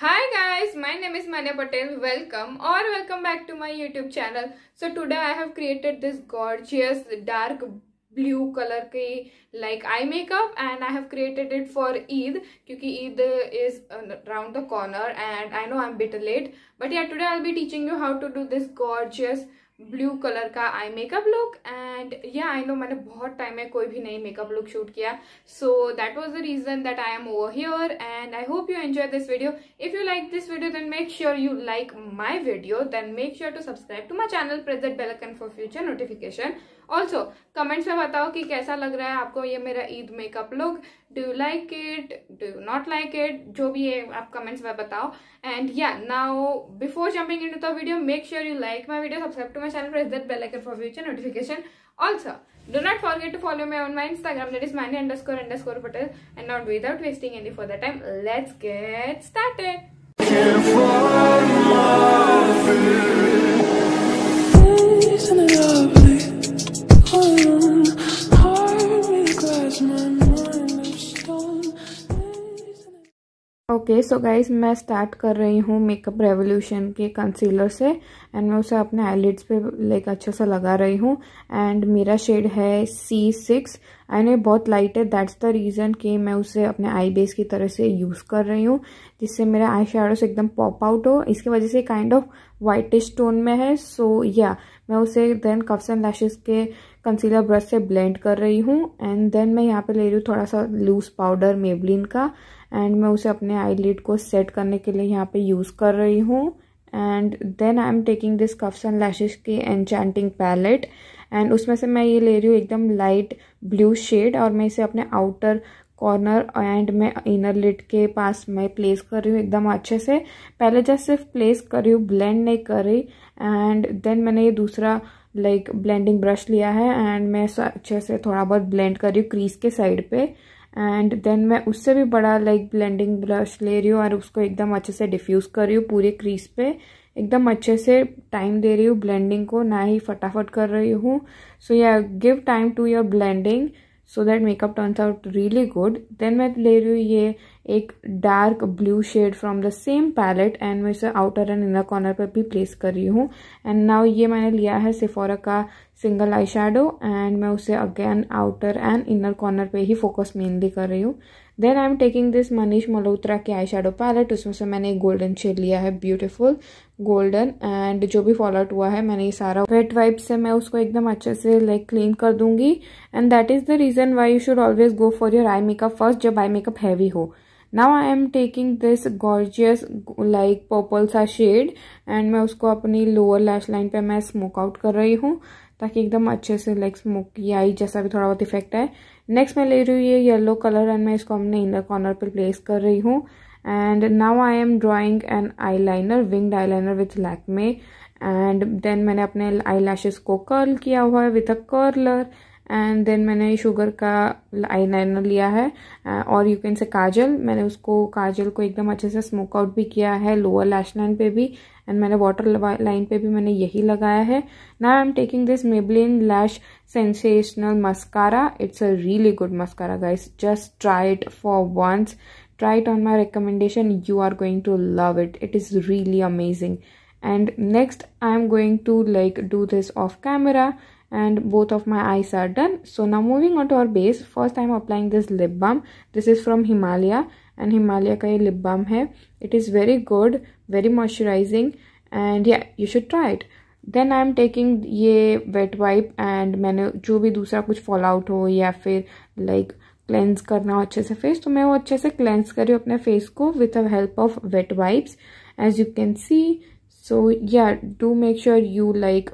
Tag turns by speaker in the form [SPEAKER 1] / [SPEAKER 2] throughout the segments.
[SPEAKER 1] Hi guys, my name is Manya Patel. Welcome or welcome back to my YouTube channel. So today I have created this gorgeous dark blue color ke like eye makeup and I have created it for Eid because Eid is around uh, the corner and I know I'm bit late. But yeah, today I'll be teaching you how to do this gorgeous blue colour का eye makeup look and ये I know मैंने बहुत time में कोई भी नई makeup look shoot किया so that was the reason that I am over here and I hope you enjoy this video if you like this video then make sure you like my video then make sure to subscribe to my channel present bell icon for future notification also comments में बताओ कि कैसा लग रहा है आपको ये मेरा Eid makeup look do you like it do you not like it जो भी है आप कमेंट्स में बताओ and yeah now before jumping in the video make sure you like my video subscribe to my channel press that bell icon for future notification Also, do not my to follow me on my Instagram underscore mani underscore underscore patel and now without wasting any further time, let's get started. So guys मैं start कर रही हूँ Makeup Revolution के concealer से and मैं उसे अपने eyelids पे लाइक अच्छा सा लगा रही हूँ एंड मेरा शेड है सी सिक्स एंड ये बहुत लाइट है दैट्स द रीज़न कि मैं उसे अपने आई बेस की तरह से यूज़ कर रही हूँ जिससे मेरा आई शेडोस एकदम पॉप आउट हो इसकी वजह से काइंड ऑफ वाइटिश टोन में है सो so, या yeah, मैं उसे देन कफ्स एंड लैशेज़ के कंसीलर ब्रश से ब्लेंड कर रही हूँ एंड देन मैं यहाँ पे ले रही हूँ थोड़ा सा लूज पाउडर मेबलिन का एंड मैं उसे अपने आई को सेट करने के लिए यहाँ पे यूज़ कर रही हूँ and then I am taking this cuffs and lashes की एनचैंटिंग पैलेट एंड उसमें से मैं ये ले रही हूँ एकदम लाइट ब्लू शेड और मैं इसे अपने आउटर कॉर्नर एंड मैं इनर लिड के पास मैं प्लेस कर रही हूँ एकदम अच्छे से पहले जस्ट सिर्फ प्लेस कर रही हूँ ब्लेंड नहीं कर रही एंड देन मैंने ये दूसरा लाइक ब्लेंडिंग ब्रश लिया है एंड मैं अच्छे से थोड़ा बहुत ब्लेंड कर रही हूँ क्रीज के साइड पे एंड देन मैं उससे भी बड़ा लाइक ब्लेंडिंग ब्रश ले रही हूँ और उसको एकदम अच्छे से डिफ्यूज़ कर रही हूँ पूरे क्रीज पे एकदम अच्छे से टाइम दे रही हूँ ब्लेंडिंग को ना ही फटाफट कर रही हूँ so yeah give time to your blending so that makeup turns out really good then मैं ले रही हूँ ये एक dark blue shade from the same palette and मैं इसे आउटर एंड इनर कॉर्नर पर भी प्लेस कर रही हूँ एंड नाउ ये मैंने लिया है सिफोरा का सिंगल आई शेडो एंड मैं उसे again outer and inner corner पे ही फोकस मेनली कर रही हूँ then I am taking this Manish Malhotra के आई शेडो पैलेट उसमें से मैंने एक गोल्डन शेड लिया है ब्यूटिफुल गोल्डन एंड जो भी आउट हुआ है मैंने ये सारा वेट वाइप से मैं उसको एकदम अच्छे से लाइक क्लीन कर दूंगी and that is the reason why you should always go for your eye makeup first जब आई मेकअप हैवी हो now I am taking this gorgeous like purple सा शेड एंड मैं उसको अपनी लोअर लैश लाइन पे मैं smoke out कर रही हूँ ताकि एकदम अच्छे से लाइक या आई जैसा भी थोड़ा बहुत इफेक्ट आए नेक्स्ट मैं ले रही हूँ ये येलो कलर एंड मैं इसको अपने इनर कॉर्नर पर प्लेस कर रही हूँ and now I am drawing an eye liner winged eye liner with Lakme and then मैंने अपने आई लैशेज को कर्ल किया हुआ है with a curler and then मैंने शुगर का आई लाइनर लिया है uh, और यू कैन से काजल मैंने उसको काजल को एकदम अच्छे से स्मोक आउट भी किया है लोअर लैश लाइन पे भी एंड मैंने वाटर लाइन पे भी मैंने यही लगाया है ना I am taking this Maybelline lash sensational mascara it's a really good mascara guys just try it for once it on my recommendation you are going to love it it is really amazing and next I am going to like do this off camera and both of my eyes are done so now moving on to our base first i'm applying this lip balm this is from himalaya and himalaya ka ye lip balm hai it is very good very moisturizing and yeah you should try it Then I'm taking ये wet wipe and मैंने जो भी दूसरा कुछ fallout out हो या फिर like, cleanse करना हो अच्छे से फेस तो मैं वो अच्छे से क्लेंस कर रही हूँ अपने फेस को with the help of wet wipes as you can see so yeah do make sure you like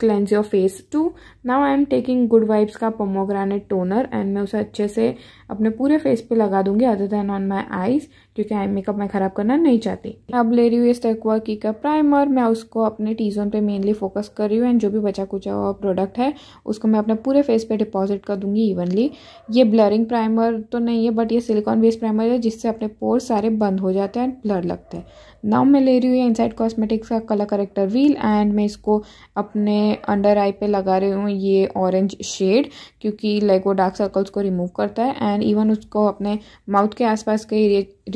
[SPEAKER 1] cleanse your face too now I am taking Good Vibes का पोमोग्रानेट टोनर एंड मैं उसे अच्छे से अपने पूरे face पे लगा दूंगी other than on my eyes क्योंकि आई मेकअप मैं ख़राब करना नहीं चाहती अब ले रही हूँ इस टेक्वा की का प्राइमर मैं उसको अपने टीजोन पे मेनली फोकस कर रही हूँ एंड जो भी बचा कुचा हुआ प्रोडक्ट है उसको मैं अपने पूरे फेस पे डिपॉजिट कर दूंगी इवनली ये ब्लरिंग प्राइमर तो नहीं है बट ये सिलिकॉन बेस्ड प्राइमर है जिससे अपने पोर्स सारे बंद हो जाते हैं एंड ब्लर लगते हैं नाउ मैं ले रही हूँ ये इनसाइड कॉस्मेटिक्स का कलर करेक्टर व्हील एंड मैं इसको अपने अंडर आई पे लगा रही हूँ ये ऑरेंज शेड क्योंकि लाइक वो डार्क सर्कल्स को रिमूव करता है एंड इवन उसको अपने माउथ के आसपास के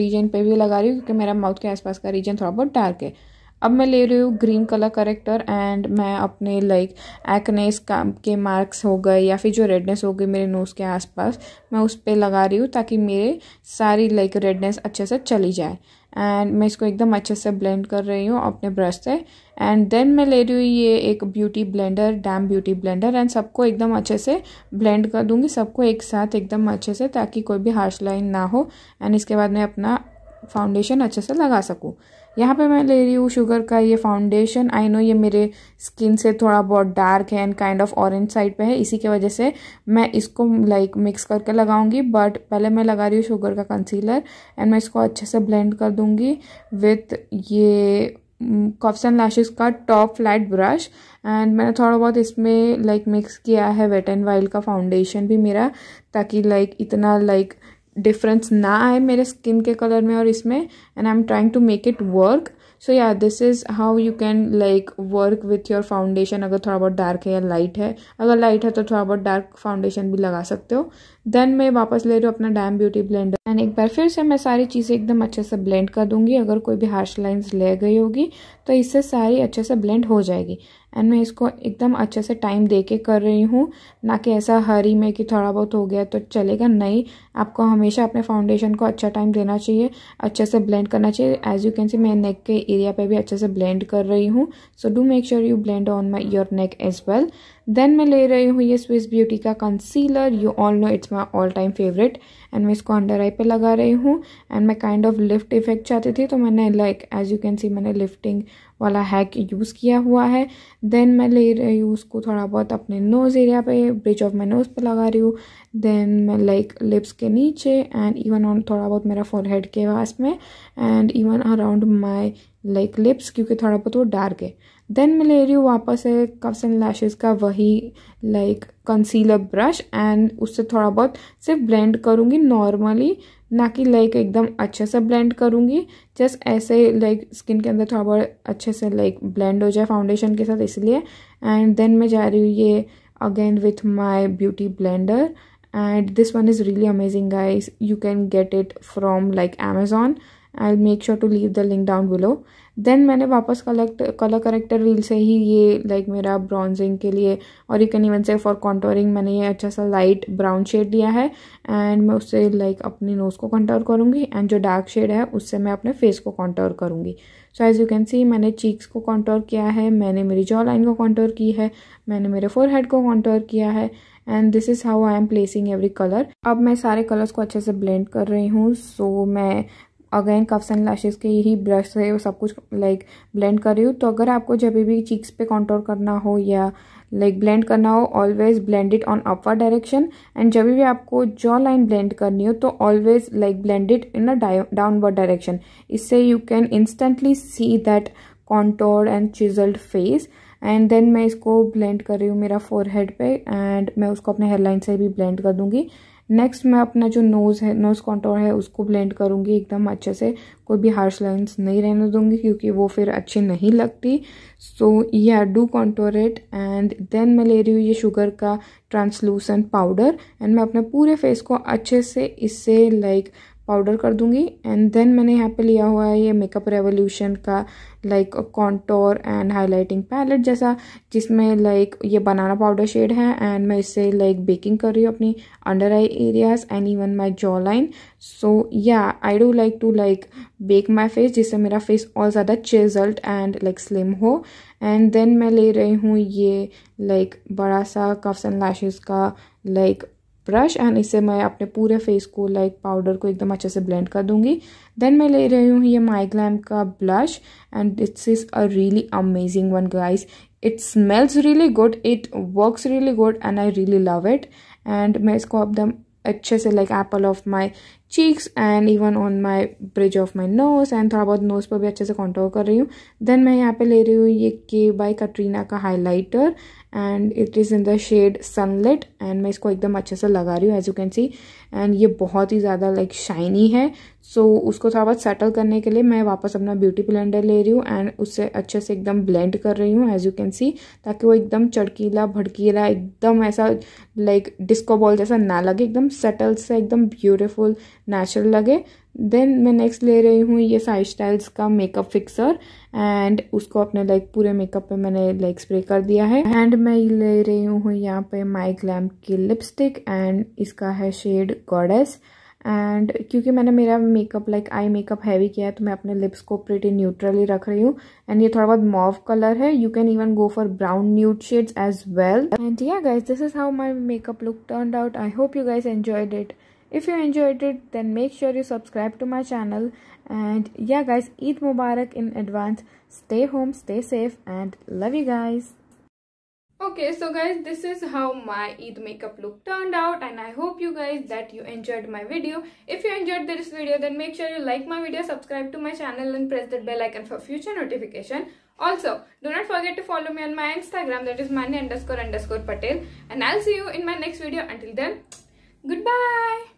[SPEAKER 1] रीजन पे भी लगा रही हूँ क्योंकि मेरा माउथ के आसपास का रीजन थोड़ा बहुत डार्क है अब मैं ले रही हूँ ग्रीन कलर करेक्टर एंड मैं अपने लाइक एक्नेस का के मार्क्स हो गए या फिर जो रेडनेस हो गई मेरे नोज़ के आसपास मैं उस पर लगा रही हूँ ताकि मेरे सारी लाइक रेडनेस अच्छे से चली जाए एंड मैं इसको एकदम अच्छे से ब्लेंड कर रही हूँ अपने ब्रश से एंड देन मैं ले रही हूँ ये एक beauty blender damp beauty blender and सबको एकदम अच्छे से ब्लेंड कर दूँगी सबको एक साथ एकदम अच्छे से ताकि कोई भी हार्श लाइन ना हो एंड इसके बाद मैं अपना फाउंडेशन अच्छे से लगा सकूँ यहाँ पे मैं ले रही हूँ शुगर का ये फाउंडेशन आई नो ये मेरे स्किन से थोड़ा बहुत डार्क है and kind of orange side पे है इसी की वजह से मैं इसको लाइक मिक्स करके लगाऊंगी बट पहले मैं लगा रही हूँ शुगर का कंसीलर एंड मैं इसको अच्छे से ब्लेंड कर दूँगी विथ ये कप्स एंड लैशेज का टॉप फ्लैट ब्रश एंड मैंने थोड़ा बहुत इसमें लाइक मिक्स किया है वेट एंड वाइल्ड का फाउंडेशन भी मेरा ताकि लाइक इतना लाइक डिफरेंस ना आए मेरे स्किन के कलर में और इसमें and I am trying to make it work so yeah this is how you can like work with your foundation अगर थोड़ा बहुत डार्क है या लाइट है अगर लाइट है तो थोड़ा बहुत डार्क फाउंडेशन भी लगा सकते हो देन मैं वापस ले रही हूँ अपना डैम ब्यूटी ब्लेंडर एंड एक बार फिर से मैं सारी चीज़ें एकदम अच्छे से ब्लेंड कर दूंगी अगर कोई भी हार्श लाइन्स ले गई होगी तो इससे सारी अच्छे से ब्लेंड हो जाएगी एंड मैं इसको एकदम अच्छे से टाइम दे के कर रही हूँ ना कि ऐसा हरी में कि थोड़ा बहुत हो गया तो चलेगा नहीं आपको हमेशा अपने फाउंडेशन को अच्छा टाइम देना चाहिए अच्छे से ब्लेंड करना चाहिए एज यू कैन सी मैं नेक के एरिया पे भी अच्छे से ब्लेंड कर रही हूँ so do make sure you blend on my your neck as well then मैं ले रही हूँ ये स्विस ब्यूटी का concealer you all know it's my all time favourite and मैं इसको अंडर आई पे लगा रही हूँ एंड मैं काइंड ऑफ लिफ्ट इफेक्ट चाहती थी तो मैंने like as you can see मैंने लिफ्टिंग वाला हैक यूज़ किया हुआ है देन मैं ले रही हूँ उसको थोड़ा बहुत अपने नोज़ एरिया पे ब्रिज ऑफ माई नोज़ पे लगा रही हूँ देन मैं लाइक लिप्स के नीचे एंड इवन ऑन थोड़ा बहुत मेरा हेड के पास में and even around my like lips क्योंकि थोड़ा बहुत वो डार्क है देन मैं ले रही हूँ वापस से कप्स एंड लैशेज़ का वही लाइक कंसीलर ब्रश एंड उससे थोड़ा बहुत सिर्फ ब्लेंड करूँगी नॉर्मली ना कि लाइक एकदम अच्छे से ब्लेंड करूँगी जस्ट ऐसे लाइक स्किन के अंदर थोड़ा बहुत अच्छे से लाइक ब्लेंड हो जाए फाउंडेशन के साथ इसलिए एंड देन मैं जा रही हूँ ये again with my beauty blender and this one is really amazing guys you can get it from like Amazon I make sure to leave the link down below then मैंने वापस collect colour corrector wheel से ही ये like मेरा ब्राउनजिंग के लिए और you can even use for contouring मैंने ये अच्छा सा लाइट ब्राउन शेड लिया है एंड मैं उससे लाइक अपने नोज़ को कॉन्टोर करूँगी एंड जो डार्क शेड है उससे मैं अपने फेस को कॉन्टोर करूँगी so as you can see मैंने चीक्स को कॉन्टोर किया है मैंने मेरी जॉ लाइन को कॉन्टोर की है मैंने मेरे हेड को कॉन्टोर किया है and this is how I am placing every colour अब मैं सारे कलर्स को अच्छे से ब्लेंड कर रही हूँ सो so, मैं अगेन कफ्स एंड लाशेज के ही ब्रश से सब कुछ लाइक ब्लेंड कर रही हूँ तो अगर आपको जब भी चीक्स पे कॉन्ट्रोल करना हो या लाइक like ब्लेंड करना हो always blended on upper direction and जब भी आपको जॉ लाइन ब्लेंड करनी हो तो always like blended in a downward direction इससे you can instantly see that contour and chiselled face and then मैं इसको ब्लेंड कर रही हूँ मेरा फोरहेड पे एंड मैं उसको अपने हेयरलाइन से भी ब्लेंड कर दूंगी नेक्स्ट मैं अपना जो नोज़ है नोज़ कॉन्टोर है उसको ब्लेंड करूँगी एकदम अच्छे से कोई भी हार्श लाइन्स नहीं रहने दूँगी क्योंकि वो फिर अच्छी नहीं लगती so yeah do contour it and then मैं ले रही हूँ ये शुगर का ट्रांसलूसेंट पाउडर एंड मैं अपने पूरे फेस को अच्छे से इससे लाइक पाउडर कर दूंगी एंड देन मैंने यहाँ पे लिया हुआ है ये मेकअप रेवोल्यूशन का like contour and highlighting palette जैसा जिसमें लाइक ये बनाना पाउडर शेड है एंड मैं इससे लाइक बेकिंग कर रही हूँ अपनी under eye areas and even my jaw line so yeah I do like to like bake my face जिससे मेरा फेस और ज़्यादा चिजल्ट एंड लाइक स्लिम हो एंड देन मैं ले रही हूँ ये लाइक बड़ा सा कफ्स एंड लैशेज़ का लाइक ब्रश एंड इससे मैं अपने पूरे फेस को लाइक पाउडर को एकदम अच्छे से ब्लेंड कर दूंगी देन मैं ले रही हूँ ये माइग्लैम का blush and it's is a really amazing one guys it smells really good it works really good and I really love it and मैं इसको एकदम अच्छे से like apple of my cheeks and even on my bridge of my nose and थोड़ा बहुत knows पर भी अच्छे से कॉन्ट्रोल कर रही हूँ देन मैं यहाँ पे ले रही हूँ ये के बाई कटरीना का highlighter and it is in the shade sunlit and मैं इसको एकदम अच्छे से लगा रही हूँ as you can see and ये बहुत ही ज़्यादा लाइक शाइनी है सो so, उसको थोड़ा बहुत सेटल करने के लिए मैं वापस अपना ब्यूटी ब्लेंडर ले रही हूँ एंड उससे अच्छे से एकदम ब्लेंड कर रही हूँ एज यू कैन सी ताकि वो एकदम चड़कीला भड़कीला एकदम ऐसा लाइक डिस्को बॉल जैसा ना लगे एकदम सेटल सा एकदम ब्यूटिफुल नेचुरल लगे देन मैं नेक्स्ट ले रही हूँ ये साइड स्टाइल्स का मेकअप फिक्सर एंड उसको अपने लाइक पूरे मेकअप पे मैंने लाइक स्प्रे कर दिया है एंड मैं ले रही हूँ यहाँ पे माई ग्लैम की लिपस्टिक एंड इसका है शेड गॉडेस एंड क्योंकि मैंने मेरा makeup like I makeup heavy किया है तो मैं अपने लिप्स को प्रिटी न्यूट्रली रख रही हूँ एंड ये थोड़ा बहुत मॉव कलर है you can even go for brown nude shades as well and या guys this is how my makeup look turn out I hope you guys enjoyed it if you enjoyed it then make sure you subscribe to my channel and yeah guys eid mubarak in advance stay home stay safe and love you guys okay so guys this is how my eid makeup look turned out and i hope you guys that you enjoyed my video if you enjoyed this video then make sure you like my video subscribe to my channel and press that bell icon for future notification also do not forget to follow me on my instagram that is money underscore underscore patel and i'll see you in my next video until then goodbye